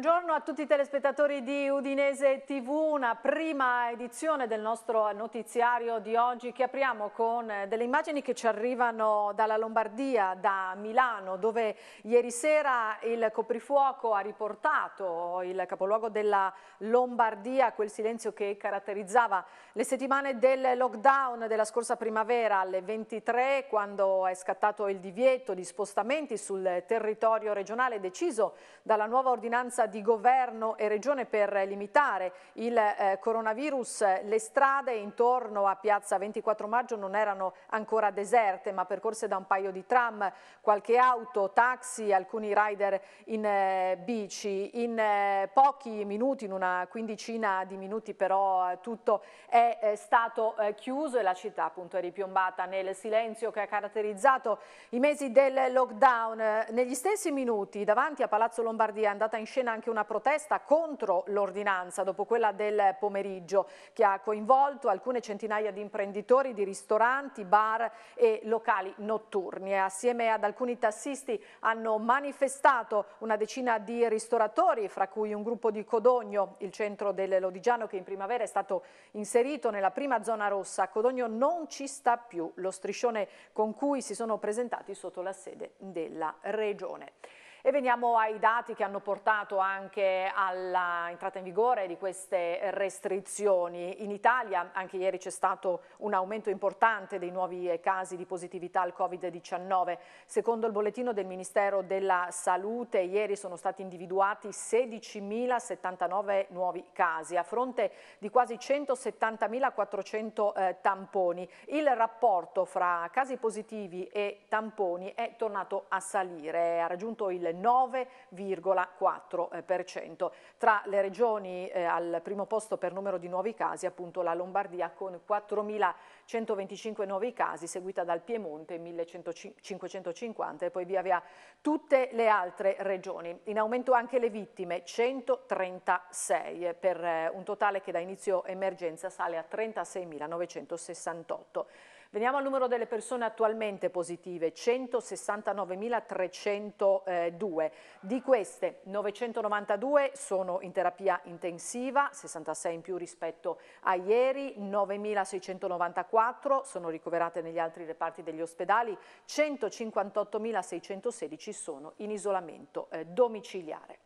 Buongiorno a tutti i telespettatori di Udinese TV, una prima edizione del nostro notiziario di oggi che apriamo con eh, delle immagini che ci arrivano dalla Lombardia, da Milano, dove ieri sera il coprifuoco ha riportato il capoluogo della Lombardia, quel silenzio che caratterizzava le settimane del lockdown della scorsa primavera alle 23, quando è scattato il divieto di spostamenti sul territorio regionale deciso dalla nuova ordinanza di governo e regione per limitare il eh, coronavirus, le strade intorno a piazza 24 maggio non erano ancora deserte ma percorse da un paio di tram, qualche auto, taxi, alcuni rider in eh, bici. In eh, pochi minuti, in una quindicina di minuti però eh, tutto è eh, stato eh, chiuso e la città appunto è ripiombata nel silenzio che ha caratterizzato i mesi del lockdown. Negli stessi minuti davanti a Palazzo Lombardia è andata in scena anche anche una protesta contro l'ordinanza dopo quella del pomeriggio che ha coinvolto alcune centinaia di imprenditori di ristoranti, bar e locali notturni. assieme ad alcuni tassisti hanno manifestato una decina di ristoratori, fra cui un gruppo di Codogno, il centro del Lodigiano che in primavera è stato inserito nella prima zona rossa. Codogno non ci sta più, lo striscione con cui si sono presentati sotto la sede della Regione. E veniamo ai dati che hanno portato anche all'entrata in vigore di queste restrizioni. In Italia anche ieri c'è stato un aumento importante dei nuovi eh, casi di positività al Covid-19. Secondo il bollettino del Ministero della Salute ieri sono stati individuati 16.079 nuovi casi a fronte di quasi 170.400 eh, tamponi. Il rapporto fra casi positivi e tamponi è tornato a salire, ha raggiunto il 9,4%. Eh, Tra le regioni eh, al primo posto per numero di nuovi casi appunto la Lombardia con 4.125 nuovi casi, seguita dal Piemonte 1.550 e poi via via tutte le altre regioni. In aumento anche le vittime, 136 eh, per eh, un totale che da inizio emergenza sale a 36.968. Veniamo al numero delle persone attualmente positive, 169.302. Di queste 992 sono in terapia intensiva, 66 in più rispetto a ieri, 9.694 sono ricoverate negli altri reparti degli ospedali, 158.616 sono in isolamento eh, domiciliare.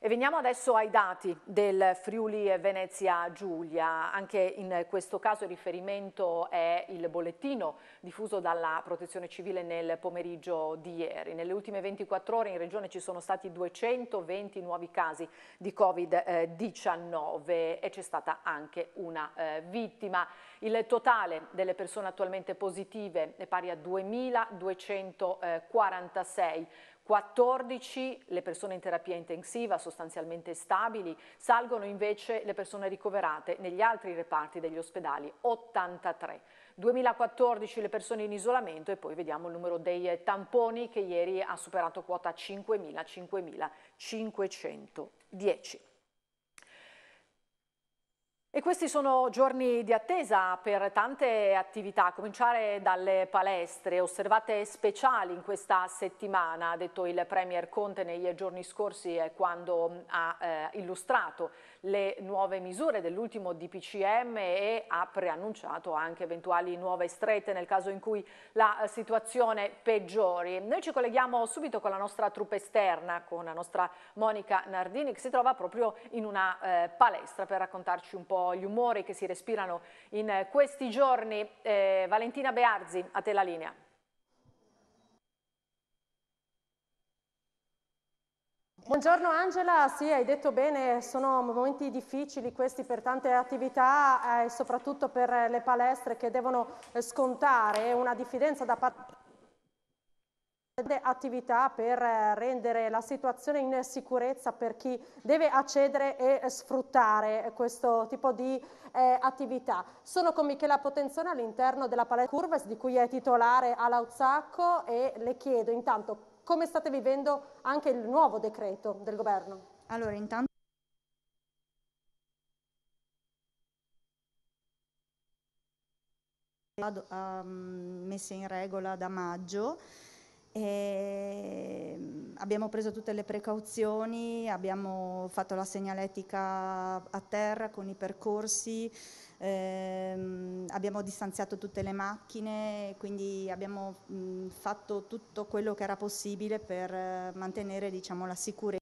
E veniamo adesso ai dati del Friuli Venezia Giulia, anche in questo caso il riferimento è il bollettino diffuso dalla protezione civile nel pomeriggio di ieri. Nelle ultime 24 ore in regione ci sono stati 220 nuovi casi di Covid-19 e c'è stata anche una eh, vittima. Il totale delle persone attualmente positive è pari a 2.246, 14 le persone in terapia intensiva sostanzialmente stabili, salgono invece le persone ricoverate negli altri reparti degli ospedali, 83. 2014 le persone in isolamento e poi vediamo il numero dei tamponi che ieri ha superato quota 5.000, 5.510. E questi sono giorni di attesa per tante attività, a cominciare dalle palestre, osservate speciali in questa settimana, ha detto il Premier Conte nei giorni scorsi eh, quando mm, ha eh, illustrato le nuove misure dell'ultimo DPCM e ha preannunciato anche eventuali nuove strette nel caso in cui la situazione peggiori. Noi ci colleghiamo subito con la nostra troupe esterna, con la nostra Monica Nardini che si trova proprio in una eh, palestra per raccontarci un po' gli umori che si respirano in eh, questi giorni. Eh, Valentina Bearzi, a te la linea. Buongiorno Angela, sì hai detto bene, sono momenti difficili questi per tante attività eh, e eh, soprattutto per le palestre che devono eh, scontare una diffidenza da parte attività per eh, rendere la situazione in sicurezza per chi deve accedere e sfruttare questo tipo di eh, attività. Sono con Michela Potenzone all'interno della palestra Curves di cui è titolare Alauzacco e le chiedo intanto come state vivendo anche il nuovo decreto del governo. Allora intanto ehm, messa in regola da maggio e ehm, abbiamo preso tutte le precauzioni, abbiamo fatto la segnaletica a terra con i percorsi, ehm, abbiamo distanziato tutte le macchine, quindi abbiamo mh, mm, fatto tutto quello che era possibile per mantenere diciamo, la sicurezza.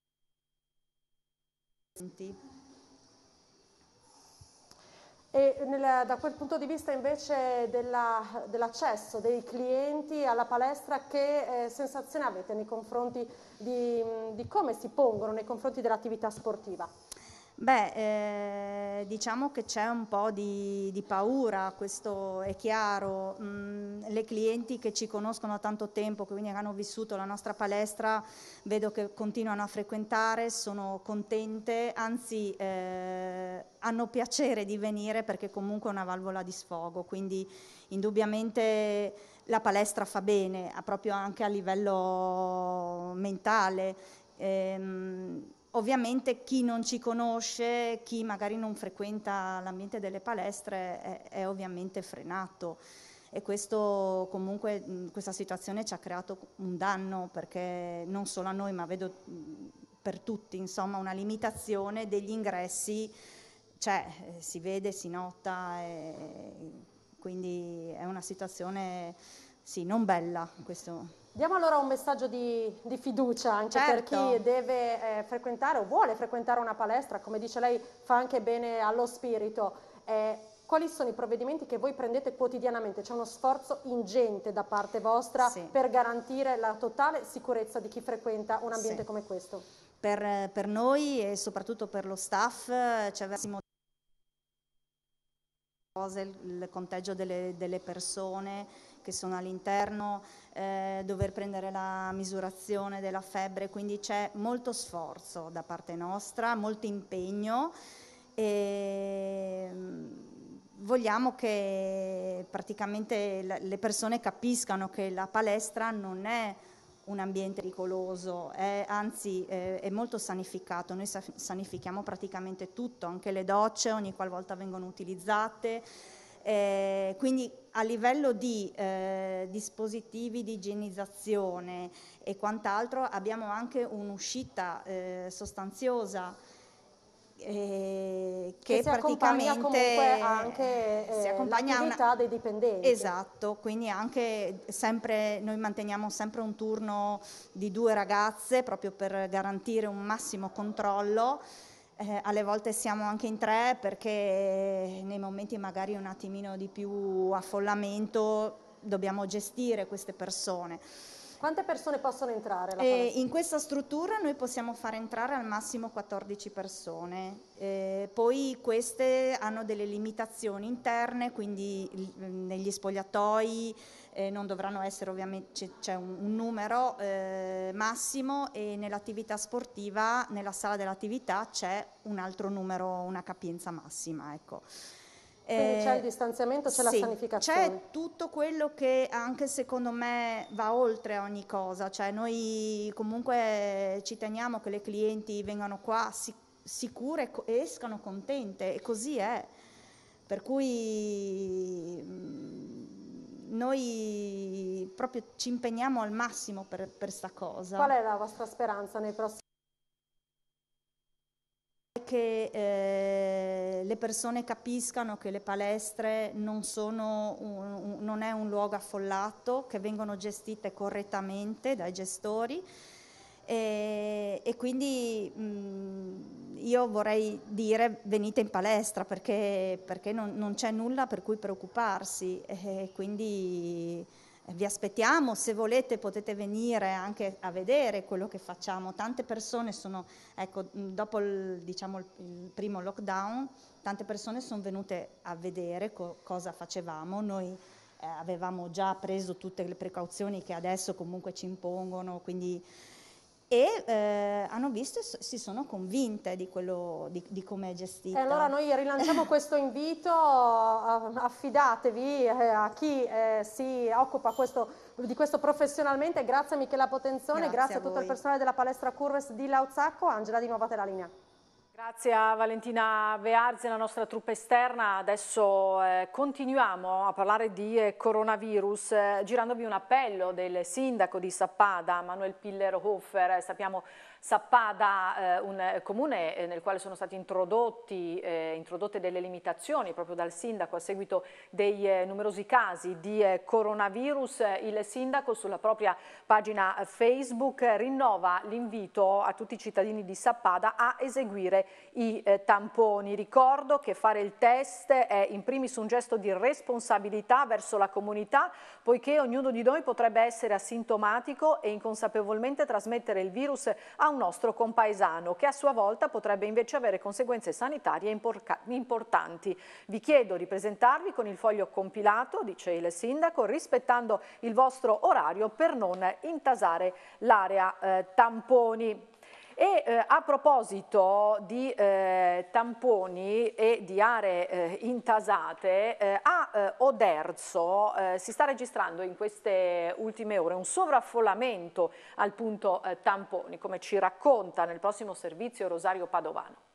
E nel, da quel punto di vista invece dell'accesso dei clienti alla palestra, che eh, sensazione avete nei confronti di, di come si pongono nei confronti dell'attività sportiva? Beh, eh, diciamo che c'è un po' di, di, paura, questo è chiaro. Mm, le clienti che ci conoscono da tanto tempo, che quindi hanno vissuto la nostra palestra, vedo che continuano a frequentare, sono contente, anzi eh, hanno piacere di venire perché comunque è una valvola di sfogo, quindi indubbiamente la palestra fa bene, proprio anche a livello mentale. Ehm, Ovviamente chi non ci conosce, chi magari non frequenta l'ambiente delle palestre è, è ovviamente frenato e questo comunque questa situazione ci ha creato un danno perché non solo a noi ma vedo per tutti insomma una limitazione degli ingressi c'è, cioè, eh, si vede, si nota quindi è una situazione sì, non bella questo. Diamo allora un messaggio di, di fiducia anche certo. per chi certo. deve eh, frequentare o vuole frequentare una palestra, come dice lei fa anche bene allo spirito. Eh, quali sono i provvedimenti che voi prendete quotidianamente? C'è uno sforzo ingente da parte vostra sì. per garantire la totale sicurezza di chi frequenta un ambiente sì. come questo? Per, per, noi e soprattutto per lo staff ci avessimo il conteggio delle, delle persone che sono all'interno, eh, dover prendere la misurazione della febbre, quindi c'è molto sforzo da parte nostra, molto impegno e mm, vogliamo che praticamente le persone capiscano che la palestra non è un ambiente pericoloso, è, anzi è, è molto sanificato, noi sanifichiamo praticamente tutto, anche le docce ogni qualvolta vengono utilizzate, eh, quindi a livello di eh, dispositivi di igienizzazione e quant'altro abbiamo anche un'uscita eh, sostanziosa eh, che, che praticamente anche eh, si accompagna eh, una... dei dipendenti. Esatto, quindi anche sempre, noi manteniamo sempre un turno di due ragazze proprio per garantire un massimo controllo eh, alle volte siamo anche in tre perché nei momenti magari un attimino di più affollamento dobbiamo gestire queste persone. Quante persone possono entrare? Eh, in questa struttura noi possiamo far entrare al massimo 14 persone, eh, poi queste hanno delle limitazioni interne, quindi negli spogliatoi, eh, non dovranno essere ovviamente, c'è un, un, numero eh, massimo e nell'attività sportiva, nella sala dell'attività c'è un altro numero, una capienza massima. Ecco. Quindi c'è il eh, distanziamento, c'è sì, la sanificazione. C'è tutto quello che anche secondo me va oltre ogni cosa, cioè noi comunque ci teniamo che le clienti vengano qua sicure e escano contente e così è. Per cui mm, noi proprio ci impegniamo al massimo per questa cosa. Qual è la vostra speranza nei prossimi anni? che eh, le persone capiscano che le palestre non, sono un, un, non è un luogo affollato, che vengono gestite correttamente dai gestori e, e quindi mh, mm, io vorrei dire venite in palestra perché, perché non, non, c'è nulla per cui preoccuparsi e quindi eh, vi aspettiamo, se volete potete venire anche a vedere quello che facciamo. Tante persone sono, ecco, mm, dopo il, diciamo, il primo lockdown, tante persone sono venute a vedere co- cosa facevamo. Noi eh, avevamo già preso tutte le precauzioni che adesso comunque ci impongono, quindi e eh, hanno visto e si sono convinte di, quello, di, di come è gestita. E allora noi rilanciamo questo invito, affidatevi eh, a chi eh, si occupa questo, di questo professionalmente, grazie a Michela Potenzone, grazie, grazie a, a tutto il personale della palestra Curves di Lauzacco, Angela di nuovo a te la linea. Grazie a Valentina Bearzi, la nostra truppa esterna. Adesso eh, continuiamo a parlare di eh, coronavirus, eh, girandovi un appello del sindaco di Sappada, Manuel Pillero Hofer. Eh, sappiamo Sappada, eh, un comune eh, nel quale sono state eh, introdotte delle limitazioni proprio dal sindaco a seguito dei eh, numerosi casi di eh, coronavirus. Eh, il sindaco sulla propria pagina Facebook rinnova l'invito a tutti i cittadini di Sappada a eseguire i tamponi. Ricordo che fare il test è in primis un gesto di responsabilità verso la comunità, poiché ognuno di noi potrebbe essere asintomatico e inconsapevolmente trasmettere il virus a un un nostro compaesano che a sua volta potrebbe invece avere conseguenze sanitarie importanti. Vi chiedo di presentarvi con il foglio compilato, dice il sindaco, rispettando il vostro orario per non intasare l'area eh, tamponi. E eh, a proposito di eh, tamponi e di aree eh, intasate, eh, a eh, Oderzo eh, si sta registrando in queste ultime ore un sovraffollamento al punto tamponi, come ci racconta nel prossimo servizio Rosario Padovano.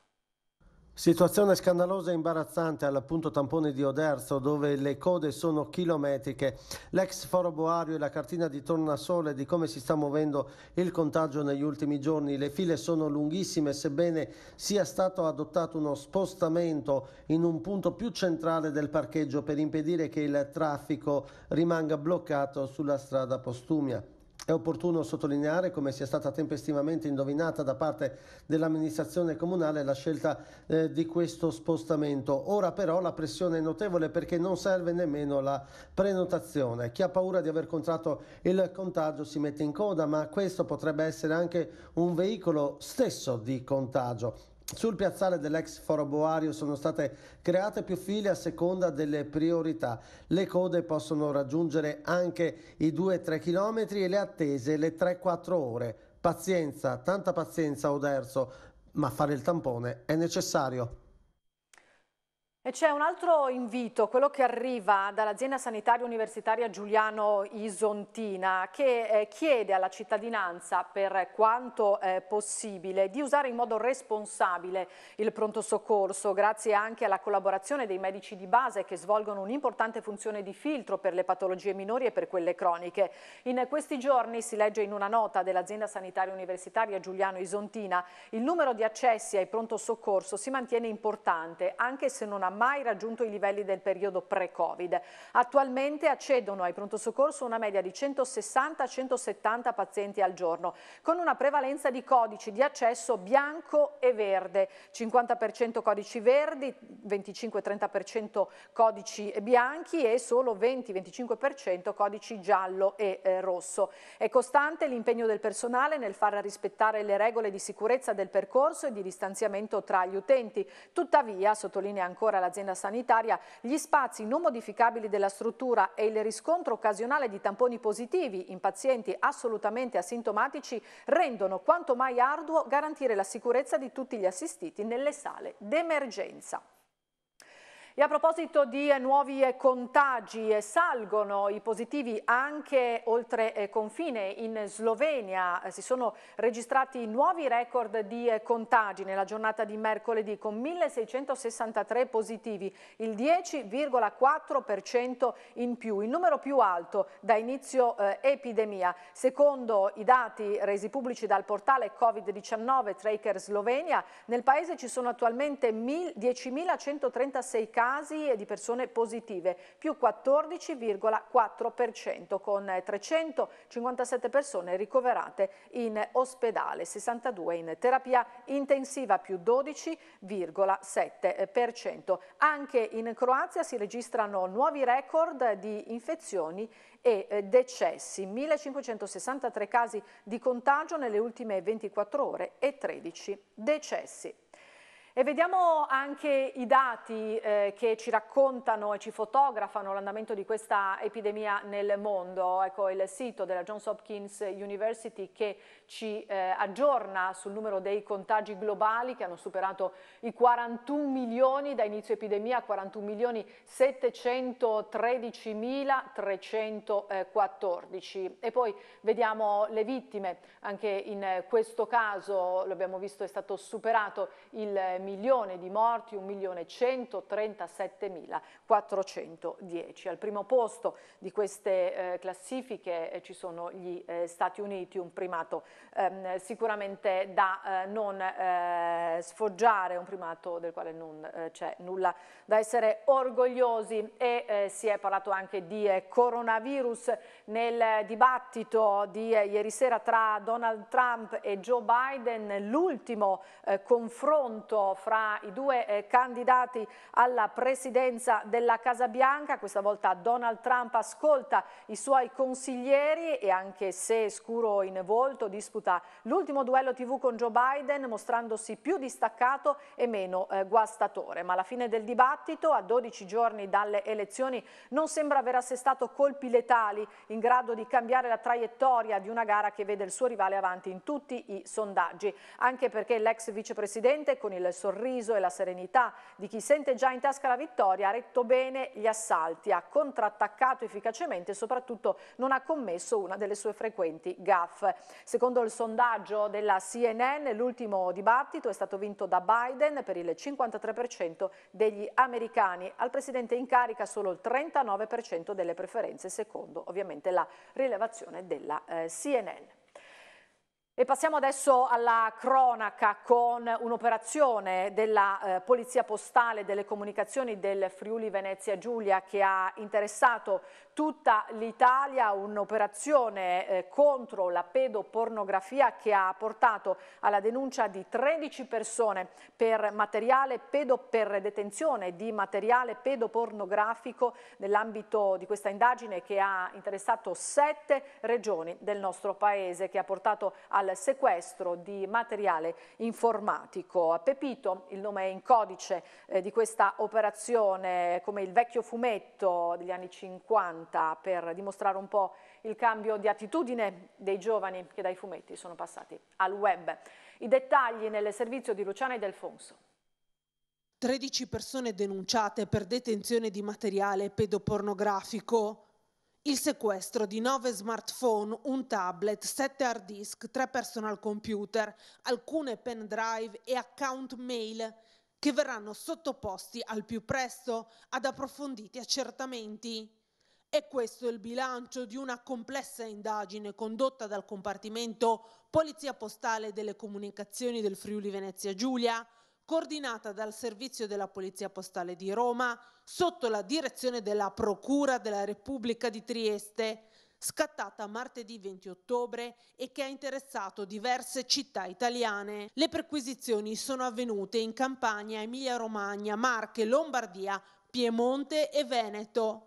Situazione scandalosa e imbarazzante al punto tampone di Oderzo dove le code sono chilometriche. L'ex foro boario e la cartina di tornasole di come si sta muovendo il contagio negli ultimi giorni. Le file sono lunghissime sebbene sia stato adottato uno spostamento in un punto più centrale del parcheggio per impedire che il traffico rimanga bloccato sulla strada Postumia. È opportuno sottolineare come sia stata tempestivamente indovinata da parte dell'amministrazione comunale la scelta eh, di questo spostamento. Ora però la pressione è notevole perché non serve nemmeno la prenotazione. Chi ha paura di aver contratto il contagio si mette in coda, ma questo potrebbe essere anche un veicolo stesso di contagio. Sul piazzale dell'ex Foro Boario sono state create più file a seconda delle priorità. Le code possono raggiungere anche i 2-3 km e le attese le 3-4 ore. Pazienza, tanta pazienza Oderzo, ma fare il tampone è necessario. E c'è un altro invito, quello che arriva dall'azienda sanitaria universitaria Giuliano Isontina, che eh, chiede alla cittadinanza, per quanto eh, possibile, di usare in modo responsabile il pronto soccorso, grazie anche alla collaborazione dei medici di base che svolgono un'importante funzione di filtro per le patologie minori e per quelle croniche. In questi giorni si legge in una nota dell'azienda sanitaria universitaria Giuliano Isontina, il numero di accessi ai pronto soccorso si mantiene importante, anche se non ha mai raggiunto i livelli del periodo pre-Covid. Attualmente accedono ai pronto soccorso una media di 160-170 pazienti al giorno, con una prevalenza di codici di accesso bianco e verde, 50% codici verdi, 25-30% codici bianchi e solo 20-25% codici giallo e eh, rosso. È costante l'impegno del personale nel far rispettare le regole di sicurezza del percorso e di distanziamento tra gli utenti. Tuttavia, sottolinea ancora l'azienda sanitaria, gli spazi non modificabili della struttura e il riscontro occasionale di tamponi positivi in pazienti assolutamente asintomatici rendono quanto mai arduo garantire la sicurezza di tutti gli assistiti nelle sale d'emergenza. E a proposito di eh, nuovi eh, contagi, eh, salgono i positivi anche oltre confine. In Slovenia si sono registrati nuovi record di contagi nella giornata di mercoledì con 1.663 positivi, il 10,4% in più, il numero più alto da inizio epidemia. Secondo i dati resi pubblici dal portale Covid-19 Tracker Slovenia, nel paese ci sono attualmente 10.136 casi casi e di persone positive, più 14,4% con 357 persone ricoverate in ospedale, 62 in terapia intensiva più 12,7%. Anche in Croazia si registrano nuovi record di infezioni e eh, decessi, 1563 casi di contagio nelle ultime 24 ore e 13 decessi. E vediamo anche i dati eh, che ci raccontano e ci fotografano l'andamento di questa epidemia nel mondo. Ecco il sito della Johns Hopkins University che ci eh, aggiorna sul numero dei contagi globali che hanno superato i 41 milioni da inizio epidemia, 41 milioni 713 mila 314. E poi vediamo le vittime, anche in questo caso, lo abbiamo visto, è stato superato il milione di morti, 1.137.410. Al primo posto di queste eh, classifiche eh, ci sono gli eh, Stati Uniti, un primato ehm, sicuramente da eh, non eh, sfoggiare, un primato del quale non eh, c'è nulla da essere orgogliosi e si è parlato anche di coronavirus nel dibattito di ieri sera tra Donald Trump e Joe Biden, l'ultimo confronto fra i due eh, candidati alla presidenza della Casa Bianca. Questa volta Donald Trump ascolta i suoi consiglieri e anche se scuro in volto disputa l'ultimo duello tv con Joe Biden mostrandosi più distaccato e meno eh, guastatore. Ma la fine del dibattito, a 12 giorni dalle elezioni, non sembra aver assestato colpi letali in grado di cambiare la traiettoria di una gara che vede il suo rivale avanti in tutti i sondaggi. Anche perché l'ex vicepresidente con il sorriso e la serenità di chi sente già in tasca la vittoria, ha retto bene gli assalti, ha contrattaccato efficacemente e soprattutto non ha commesso una delle sue frequenti gaffe. Secondo il sondaggio della CNN, l'ultimo dibattito è stato vinto da Biden per il 53% degli americani, al presidente in carica solo il 39% delle preferenze, secondo ovviamente la rilevazione della eh, CNN. E passiamo adesso alla cronaca con un'operazione della eh, Polizia Postale delle Comunicazioni del Friuli Venezia Giulia che ha interessato tutta l'Italia, un'operazione eh, contro la pedopornografia che ha portato alla denuncia di 13 persone per materiale pedo, per detenzione di materiale pedopornografico nell'ambito di questa indagine che ha interessato sette regioni del nostro paese che ha portato al sequestro di materiale informatico. A Pepito, il nome è in codice eh, di questa operazione come il vecchio fumetto degli anni 50 80 per dimostrare un po' il cambio di attitudine dei giovani che dai fumetti sono passati al web. I dettagli nel servizio di Luciana e Delfonso. 13 persone denunciate per detenzione di materiale pedopornografico. Il sequestro di 9 smartphone, un tablet, 7 hard disk, 3 personal computer, alcune pen drive e account mail che verranno sottoposti al più presto ad approfonditi accertamenti. E questo è il bilancio di una complessa indagine condotta dal compartimento Polizia Postale delle Comunicazioni del Friuli Venezia Giulia, coordinata dal servizio della Polizia Postale di Roma sotto la direzione della Procura della Repubblica di Trieste, scattata martedì 20 ottobre e che ha interessato diverse città italiane. Le perquisizioni sono avvenute in Campania, Emilia-Romagna, Marche, Lombardia, Piemonte e Veneto.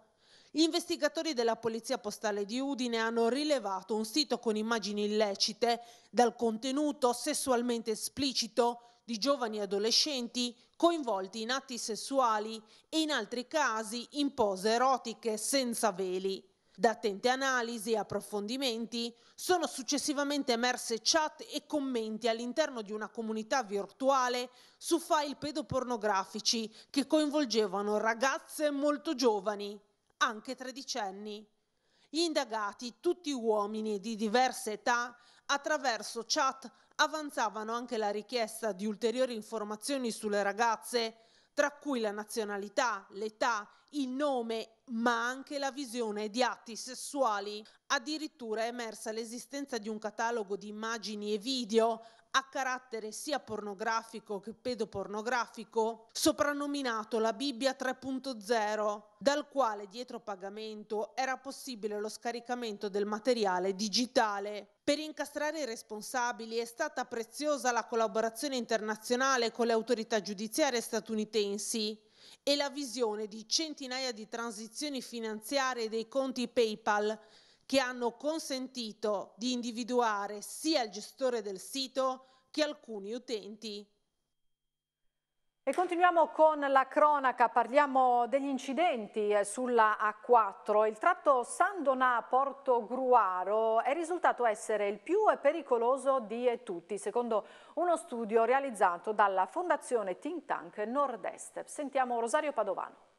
Gli investigatori della Polizia Postale di Udine hanno rilevato un sito con immagini illecite dal contenuto sessualmente esplicito di giovani adolescenti coinvolti in atti sessuali e in altri casi in pose erotiche senza veli. Da attente analisi e approfondimenti sono successivamente emerse chat e commenti all'interno di una comunità virtuale su file pedopornografici che coinvolgevano ragazze molto giovani anche tredicenni. Gli indagati, tutti uomini di diverse età, attraverso chat avanzavano anche la richiesta di ulteriori informazioni sulle ragazze, tra cui la nazionalità, l'età, il nome, ma anche la visione di atti sessuali. Addirittura è emersa l'esistenza di un catalogo di immagini e video a carattere sia pornografico che pedopornografico, soprannominato la Bibbia 3.0, dal quale dietro pagamento era possibile lo scaricamento del materiale digitale. Per incastrare i responsabili è stata preziosa la collaborazione internazionale con le autorità giudiziarie statunitensi e la visione di centinaia di transizioni finanziarie dei conti PayPal che hanno consentito di individuare sia il gestore del sito che alcuni utenti e continuiamo con la cronaca, parliamo degli incidenti eh, sulla A4. Il tratto San Donà-Porto Gruaro è risultato essere il più pericoloso di tutti, secondo uno studio realizzato dalla Fondazione Think Tank Nord-Est. Sentiamo Rosario Padovano.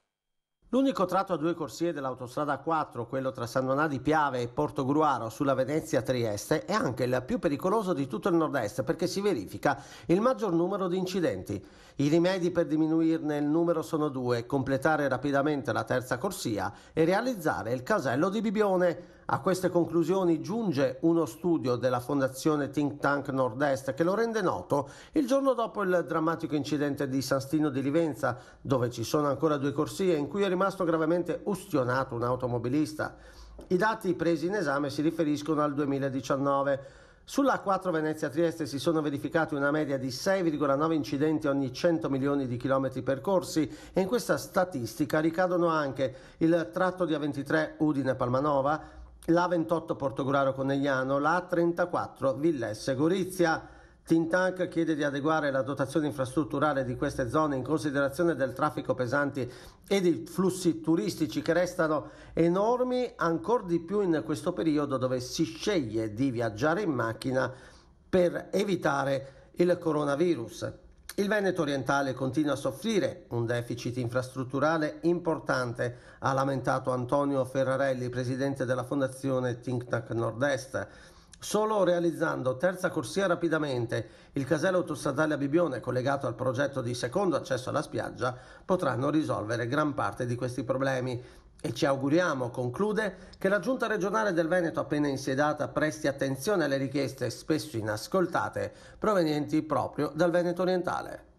L'unico tratto a due corsie dell'autostrada 4, quello tra San Donà di Piave e Porto Gruaro sulla Venezia-Trieste, è anche il più pericoloso di tutto il nord-est perché si verifica il maggior numero di incidenti. I rimedi per diminuirne il numero sono due, completare rapidamente la terza corsia e realizzare il casello di Bibione. A queste conclusioni giunge uno studio della fondazione Think Tank Nord-Est che lo rende noto il giorno dopo il drammatico incidente di San Stino di Livenza, dove ci sono ancora due corsie in cui è rimasto gravemente ustionato un automobilista. I dati presi in esame si riferiscono al 2019. Sulla 4 Venezia-Trieste si sono verificati una media di 6,9 incidenti ogni 100 milioni di chilometri percorsi e in questa statistica ricadono anche il tratto di A23 Udine-Palmanova, l'A28 Portogruaro Conegliano, l'A34 Villesse Gorizia. Tintank chiede di adeguare la dotazione infrastrutturale di queste zone in considerazione del traffico pesante e dei flussi turistici che restano enormi, ancora di più in questo periodo dove si sceglie di viaggiare in macchina per evitare il coronavirus. Il Veneto orientale continua a soffrire un deficit infrastrutturale importante, ha lamentato Antonio Ferrarelli, presidente della Fondazione Think Tank Nord-Est. Solo realizzando terza corsia rapidamente, il casello autostradale a Bibione collegato al progetto di secondo accesso alla spiaggia potranno risolvere gran parte di questi problemi, e ci auguriamo, conclude, che la Giunta regionale del Veneto appena insiedata presti attenzione alle richieste spesso inascoltate provenienti proprio dal Veneto orientale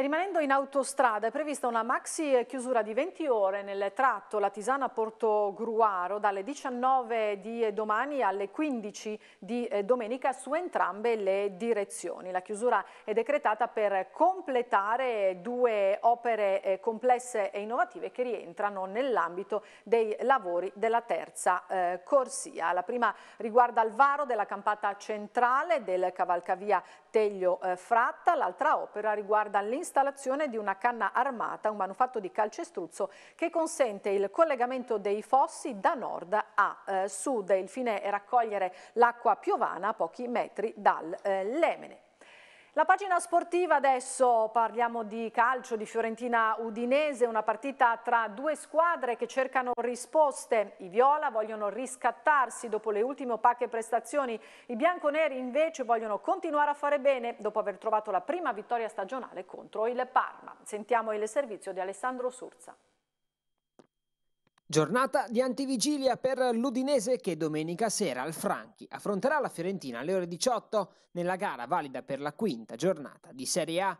rimanendo in autostrada è prevista una maxi chiusura di 20 ore nel tratto La Tisana-Porto Gruaro dalle 19 di domani alle 15 di eh, domenica su entrambe le direzioni. La chiusura è decretata per completare due opere eh, complesse e innovative che rientrano nell'ambito dei lavori della terza eh, corsia. La prima riguarda il varo della campata centrale del cavalcavia Teglio Fratta, l'altra opera riguarda l'inserimento l'installazione di una canna armata, un manufatto di calcestruzzo che consente il collegamento dei fossi da nord a eh, sud. Il fine è raccogliere l'acqua piovana a pochi metri dal eh, Lemene. La pagina sportiva adesso parliamo di calcio di Fiorentina Udinese, una partita tra due squadre che cercano risposte. I viola vogliono riscattarsi dopo le ultime opache prestazioni, i bianconeri invece vogliono continuare a fare bene dopo aver trovato la prima vittoria stagionale contro il Parma. Sentiamo il servizio di Alessandro Surza. Giornata di antivigilia per l'Udinese che domenica sera al Franchi affronterà la Fiorentina alle ore 18 nella gara valida per la quinta giornata di Serie A.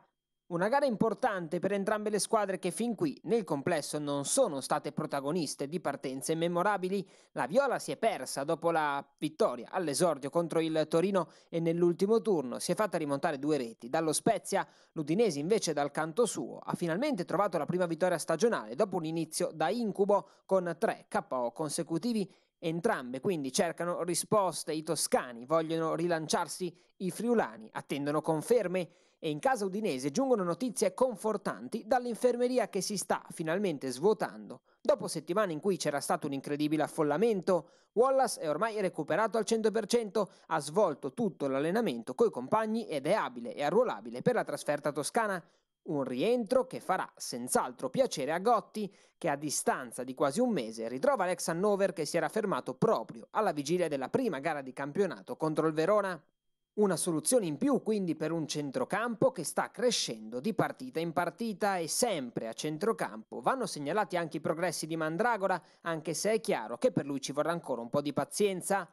Una gara importante per entrambe le squadre che fin qui nel complesso non sono state protagoniste di partenze memorabili. La Viola si è persa dopo la vittoria all'esordio contro il Torino e nell'ultimo turno si è fatta rimontare due reti. Dallo Spezia l'Udinese invece dal canto suo ha finalmente trovato la prima vittoria stagionale dopo un inizio da incubo con tre KO consecutivi Entrambe quindi cercano risposte, i toscani vogliono rilanciarsi, i friulani attendono conferme e in casa udinese giungono notizie confortanti dall'infermeria che si sta finalmente svuotando. Dopo settimane in cui c'era stato un incredibile affollamento, Wallace è ormai recuperato al 100%, ha svolto tutto l'allenamento coi compagni ed è abile e arruolabile per la trasferta toscana. Un rientro che farà senz'altro piacere a Gotti, che a distanza di quasi un mese ritrova l'ex Hannover che si era fermato proprio alla vigilia della prima gara di campionato contro il Verona. Una soluzione in più quindi per un centrocampo che sta crescendo di partita in partita e sempre a centrocampo vanno segnalati anche i progressi di Mandragora, anche se è chiaro che per lui ci vorrà ancora un po' di pazienza.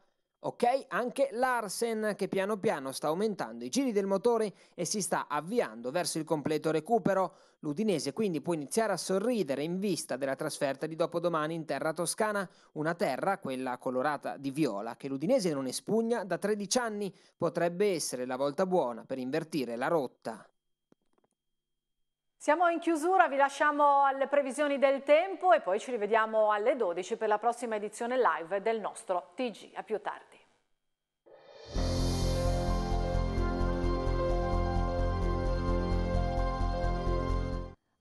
Ok? Anche Larsen che piano piano sta aumentando i giri del motore e si sta avviando verso il completo recupero. L'Udinese quindi può iniziare a sorridere in vista della trasferta di dopodomani in terra toscana, una terra, quella colorata di viola, che l'Udinese non espugna da 13 anni. Potrebbe essere la volta buona per invertire la rotta. Siamo in chiusura, vi lasciamo alle previsioni del tempo e poi ci rivediamo alle 12 per la prossima edizione live del nostro TG. A più tardi.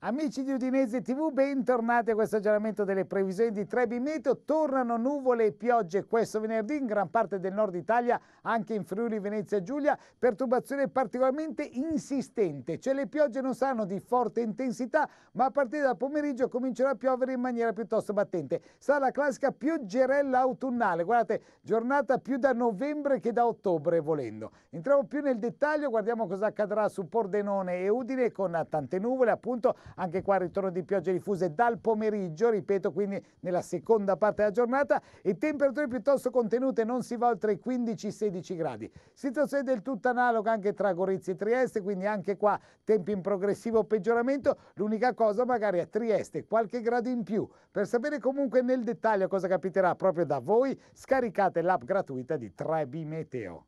Amici di Udinese TV, bentornati a questo aggiornamento delle previsioni di Trebimeteo. Tornano nuvole e piogge questo venerdì in gran parte del nord Italia anche in Friuli Venezia Giulia, perturbazione particolarmente insistente, cioè le piogge non saranno di forte intensità, ma a partire dal pomeriggio comincerà a piovere in maniera piuttosto battente. Sarà la classica pioggerella autunnale, guardate, giornata più da novembre che da ottobre volendo. Entriamo più nel dettaglio, guardiamo cosa accadrà su Pordenone e Udine con tante nuvole, appunto anche qua ritorno di piogge diffuse dal pomeriggio, ripeto quindi nella seconda parte della giornata e temperature piuttosto contenute, non si va oltre i 15-16 16 gradi. Situazione del tutto analoga anche tra Gorizia e Trieste, quindi anche qua tempi in progressivo peggioramento. L'unica cosa magari a Trieste qualche grado in più. Per sapere comunque nel dettaglio cosa capiterà proprio da voi, scaricate l'app gratuita di 3B Meteo.